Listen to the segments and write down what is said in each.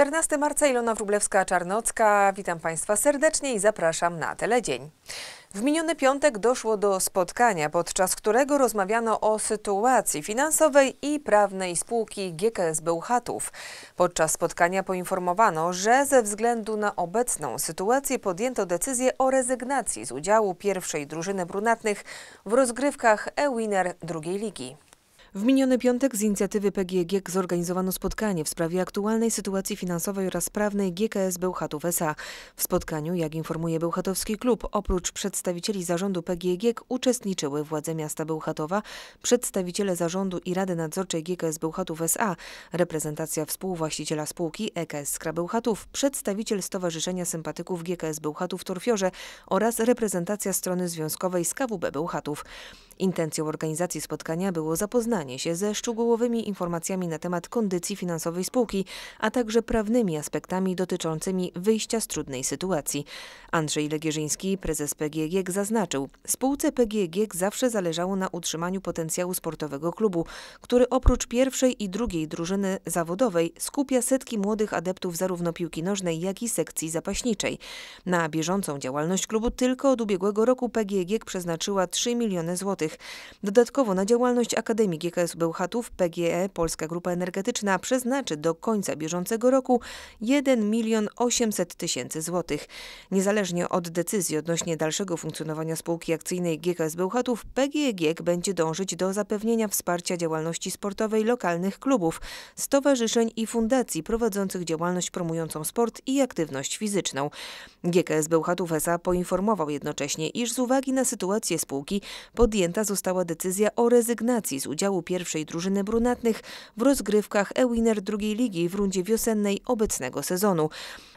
14 marca Ilona Wróblewska-Czarnocka. Witam Państwa serdecznie i zapraszam na Teledzień. W miniony piątek doszło do spotkania, podczas którego rozmawiano o sytuacji finansowej i prawnej spółki GKS Bełchatów. Podczas spotkania poinformowano, że ze względu na obecną sytuację podjęto decyzję o rezygnacji z udziału pierwszej drużyny brunatnych w rozgrywkach e-winner drugiej ligi. W miniony piątek z inicjatywy PGG zorganizowano spotkanie w sprawie aktualnej sytuacji finansowej oraz prawnej GKS Bełchatów S.A. W spotkaniu, jak informuje Bełchatowski Klub, oprócz przedstawicieli zarządu PGG uczestniczyły władze miasta Bełchatowa, przedstawiciele zarządu i Rady Nadzorczej GKS Bełchatów S.A., reprezentacja współwłaściciela spółki EKS Skra Bełchatów, przedstawiciel Stowarzyszenia Sympatyków GKS Bełchatów Torfiorze oraz reprezentacja strony związkowej z KWB Bełchatów. Intencją organizacji spotkania było zapoznanie zapoznanie się ze szczegółowymi informacjami na temat kondycji finansowej spółki, a także prawnymi aspektami dotyczącymi wyjścia z trudnej sytuacji. Andrzej Legierzyński, prezes PGG, zaznaczył, spółce PGG zawsze zależało na utrzymaniu potencjału sportowego klubu, który oprócz pierwszej i drugiej drużyny zawodowej skupia setki młodych adeptów zarówno piłki nożnej, jak i sekcji zapaśniczej. Na bieżącą działalność klubu tylko od ubiegłego roku PGG przeznaczyła 3 miliony złotych. Dodatkowo na działalność Akademii GKS Bełchatów PGE Polska Grupa Energetyczna przeznaczy do końca bieżącego roku 1 milion 800 tysięcy złotych. Niezależnie od decyzji odnośnie dalszego funkcjonowania spółki akcyjnej GKS Bełchatów, PGE GiEK będzie dążyć do zapewnienia wsparcia działalności sportowej lokalnych klubów, stowarzyszeń i fundacji prowadzących działalność promującą sport i aktywność fizyczną. GKS Bełchatów SA poinformował jednocześnie, iż z uwagi na sytuację spółki podjęta została decyzja o rezygnacji z udziału zespołu pierwszej drużyny brunatnych w rozgrywkach e-winner drugiej ligi w rundzie wiosennej obecnego sezonu.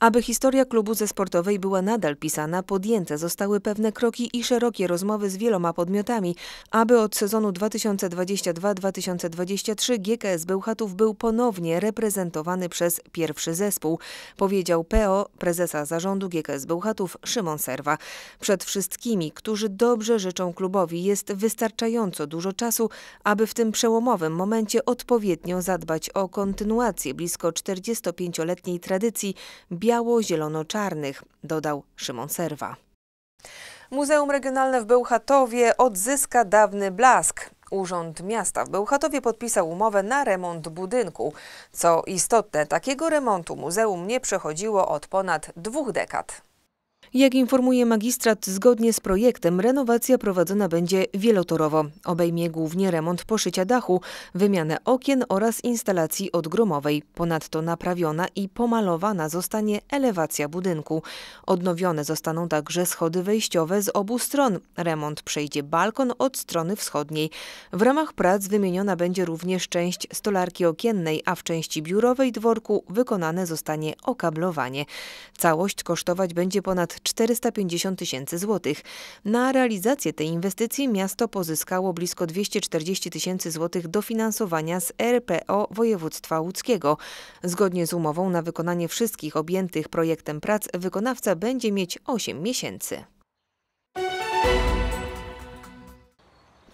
Aby historia klubu ze sportowej była nadal pisana, podjęte zostały pewne kroki i szerokie rozmowy z wieloma podmiotami, aby od sezonu 2022-2023 GKS Bełchatów był ponownie reprezentowany przez pierwszy zespół, powiedział PO prezesa zarządu GKS Bełchatów Szymon Serwa. Przed wszystkimi, którzy dobrze życzą klubowi, jest wystarczająco dużo czasu, aby w tym przełomowym momencie odpowiednio zadbać o kontynuację blisko 45-letniej tradycji biało-zielono-czarnych, dodał Szymon Serwa. Muzeum Regionalne w Bełchatowie odzyska dawny blask. Urząd Miasta w Bełchatowie podpisał umowę na remont budynku. Co istotne, takiego remontu muzeum nie przechodziło od ponad dwóch dekad. Jak informuje magistrat, zgodnie z projektem renowacja prowadzona będzie wielotorowo. Obejmie głównie remont poszycia dachu, wymianę okien oraz instalacji odgromowej. Ponadto naprawiona i pomalowana zostanie elewacja budynku. Odnowione zostaną także schody wejściowe z obu stron. Remont przejdzie balkon od strony wschodniej. W ramach prac wymieniona będzie również część stolarki okiennej, a w części biurowej dworku wykonane zostanie okablowanie. Całość kosztować będzie ponad 450 tysięcy złotych. Na realizację tej inwestycji miasto pozyskało blisko 240 tysięcy złotych dofinansowania z RPO województwa łódzkiego. Zgodnie z umową na wykonanie wszystkich objętych projektem prac wykonawca będzie mieć 8 miesięcy.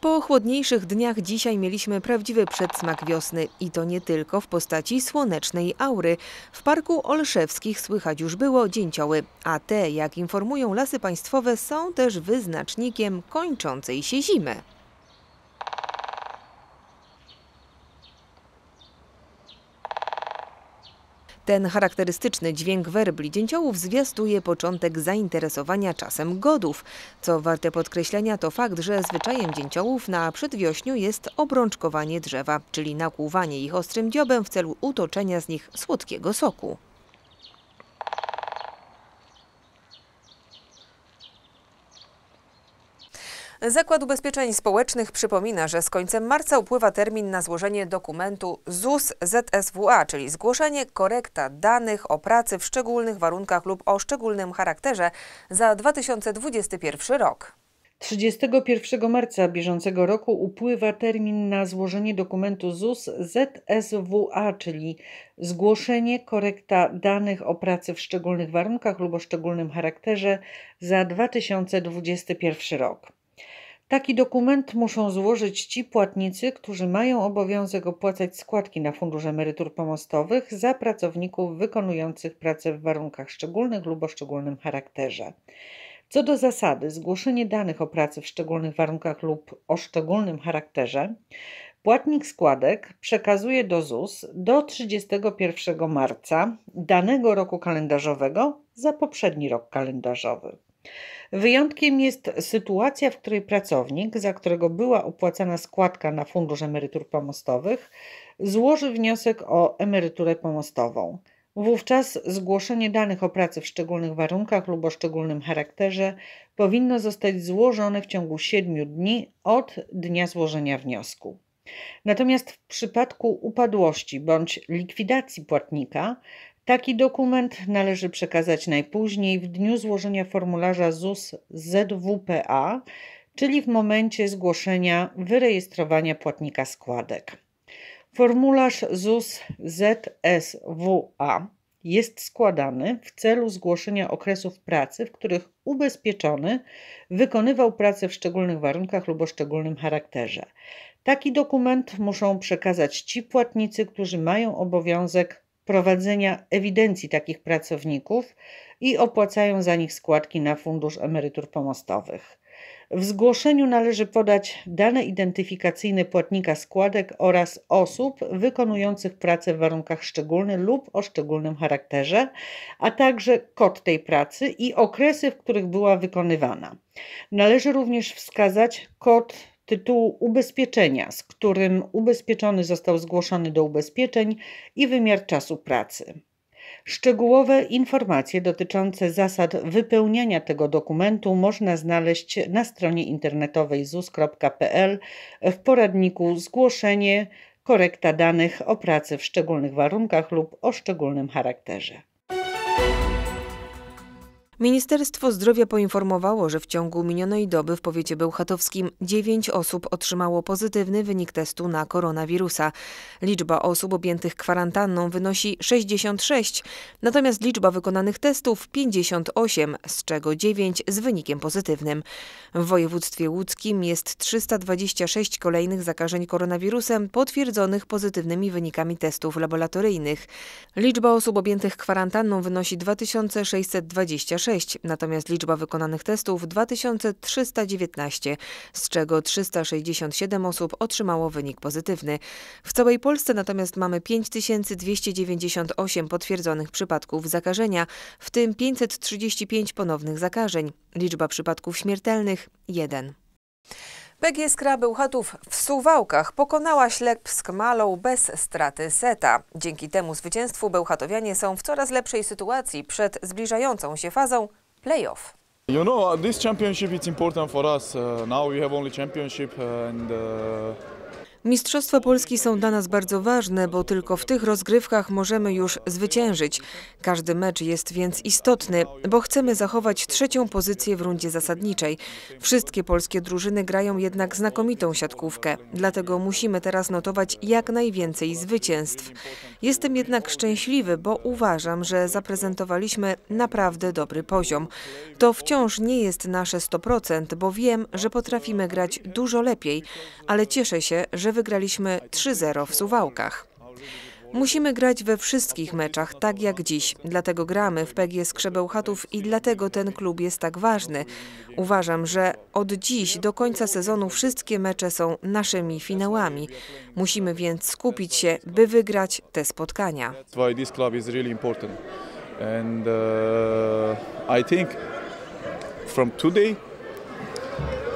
Po chłodniejszych dniach dzisiaj mieliśmy prawdziwy przedsmak wiosny i to nie tylko w postaci słonecznej aury. W Parku Olszewskich słychać już było dzięcioły, a te, jak informują lasy państwowe, są też wyznacznikiem kończącej się zimy. Ten charakterystyczny dźwięk werbli dzięciołów zwiastuje początek zainteresowania czasem godów. Co warte podkreślenia to fakt, że zwyczajem dzięciołów na przedwiośniu jest obrączkowanie drzewa, czyli nakłuwanie ich ostrym dziobem w celu utoczenia z nich słodkiego soku. Zakład Ubezpieczeń Społecznych przypomina, że z końcem marca upływa termin na złożenie dokumentu ZUS-ZSWA, czyli zgłoszenie korekta danych o pracy w szczególnych warunkach lub o szczególnym charakterze za 2021 rok. 31 marca bieżącego roku upływa termin na złożenie dokumentu ZUS ZSWA, czyli zgłoszenie korekta danych o pracy w szczególnych warunkach lub o szczególnym charakterze za 2021 rok. Taki dokument muszą złożyć ci płatnicy, którzy mają obowiązek opłacać składki na fundusz emerytur pomostowych za pracowników wykonujących pracę w warunkach szczególnych lub o szczególnym charakterze. Co do zasady, zgłoszenie danych o pracy w szczególnych warunkach lub o szczególnym charakterze płatnik składek przekazuje do ZUS do 31 marca danego roku kalendarzowego za poprzedni rok kalendarzowy. Wyjątkiem jest sytuacja, w której pracownik, za którego była opłacana składka na fundusz emerytur pomostowych, złoży wniosek o emeryturę pomostową. Wówczas zgłoszenie danych o pracy w szczególnych warunkach lub o szczególnym charakterze powinno zostać złożone w ciągu 7 dni od dnia złożenia wniosku. Natomiast w przypadku upadłości bądź likwidacji płatnika Taki dokument należy przekazać najpóźniej w dniu złożenia formularza ZUS ZWPA, czyli w momencie zgłoszenia wyrejestrowania płatnika składek. Formularz ZUS ZSWA jest składany w celu zgłoszenia okresów pracy, w których ubezpieczony wykonywał pracę w szczególnych warunkach lub o szczególnym charakterze. Taki dokument muszą przekazać ci płatnicy, którzy mają obowiązek prowadzenia ewidencji takich pracowników i opłacają za nich składki na Fundusz Emerytur Pomostowych. W zgłoszeniu należy podać dane identyfikacyjne płatnika składek oraz osób wykonujących pracę w warunkach szczególnych lub o szczególnym charakterze, a także kod tej pracy i okresy, w których była wykonywana. Należy również wskazać kod tytułu ubezpieczenia, z którym ubezpieczony został zgłoszony do ubezpieczeń i wymiar czasu pracy. Szczegółowe informacje dotyczące zasad wypełniania tego dokumentu można znaleźć na stronie internetowej zus.pl w poradniku Zgłoszenie, korekta danych o pracy w szczególnych warunkach lub o szczególnym charakterze. Ministerstwo Zdrowia poinformowało, że w ciągu minionej doby w powiecie bełchatowskim 9 osób otrzymało pozytywny wynik testu na koronawirusa. Liczba osób objętych kwarantanną wynosi 66, natomiast liczba wykonanych testów 58, z czego 9 z wynikiem pozytywnym. W województwie łódzkim jest 326 kolejnych zakażeń koronawirusem potwierdzonych pozytywnymi wynikami testów laboratoryjnych. Liczba osób objętych kwarantanną wynosi 2626 6, natomiast liczba wykonanych testów 2319, z czego 367 osób otrzymało wynik pozytywny. W całej Polsce natomiast mamy 5298 potwierdzonych przypadków zakażenia, w tym 535 ponownych zakażeń. Liczba przypadków śmiertelnych 1. PG Skra Bełchatów w Suwałkach pokonała Ślepsk Malą bez straty seta. Dzięki temu zwycięstwu Bełchatowianie są w coraz lepszej sytuacji przed zbliżającą się fazą playoff. You know, uh, this championship is important for us. Uh, now we have only championship and uh... Mistrzostwa Polski są dla nas bardzo ważne, bo tylko w tych rozgrywkach możemy już zwyciężyć. Każdy mecz jest więc istotny, bo chcemy zachować trzecią pozycję w rundzie zasadniczej. Wszystkie polskie drużyny grają jednak znakomitą siatkówkę, dlatego musimy teraz notować jak najwięcej zwycięstw. Jestem jednak szczęśliwy, bo uważam, że zaprezentowaliśmy naprawdę dobry poziom. To wciąż nie jest nasze 100%, bo wiem, że potrafimy grać dużo lepiej, ale cieszę się, że wygraliśmy 3-0 w Suwałkach. Musimy grać we wszystkich meczach, tak jak dziś. Dlatego gramy w PGS Krzebełchatów i dlatego ten klub jest tak ważny. Uważam, że od dziś do końca sezonu wszystkie mecze są naszymi finałami. Musimy więc skupić się, by wygrać te spotkania. Uh,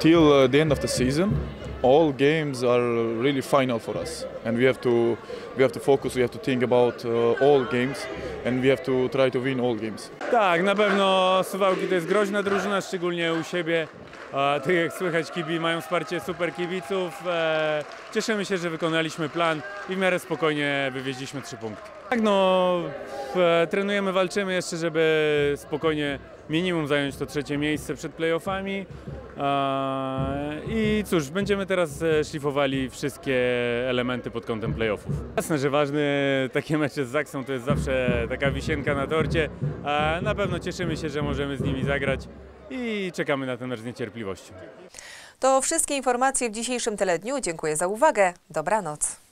till uh, the end of the season, all games are really final for us, and we have to we have to focus, we have to think about uh, all games, and we have to try to win all games. Tak, na pewno Suwałki to jest groźna drużyna, szczególnie u siebie. Tak jak słychać, kibi mają wsparcie super kibiców. E, cieszymy się, że wykonaliśmy plan i w miarę spokojnie wywieźliśmy trzy punkty. Tak no, e, trenujemy, walczymy jeszcze, żeby spokojnie minimum zająć to trzecie miejsce przed playoffami. I cóż, będziemy teraz e, szlifowali wszystkie elementy pod kątem playoffów. Jasne, że ważny takie mecze z Zaksą to jest zawsze taka wisienka na torcie. Na pewno cieszymy się, że możemy z nimi zagrać i czekamy na ten mecz z niecierpliwością. To wszystkie informacje w dzisiejszym Teledniu. Dziękuję za uwagę. Dobranoc.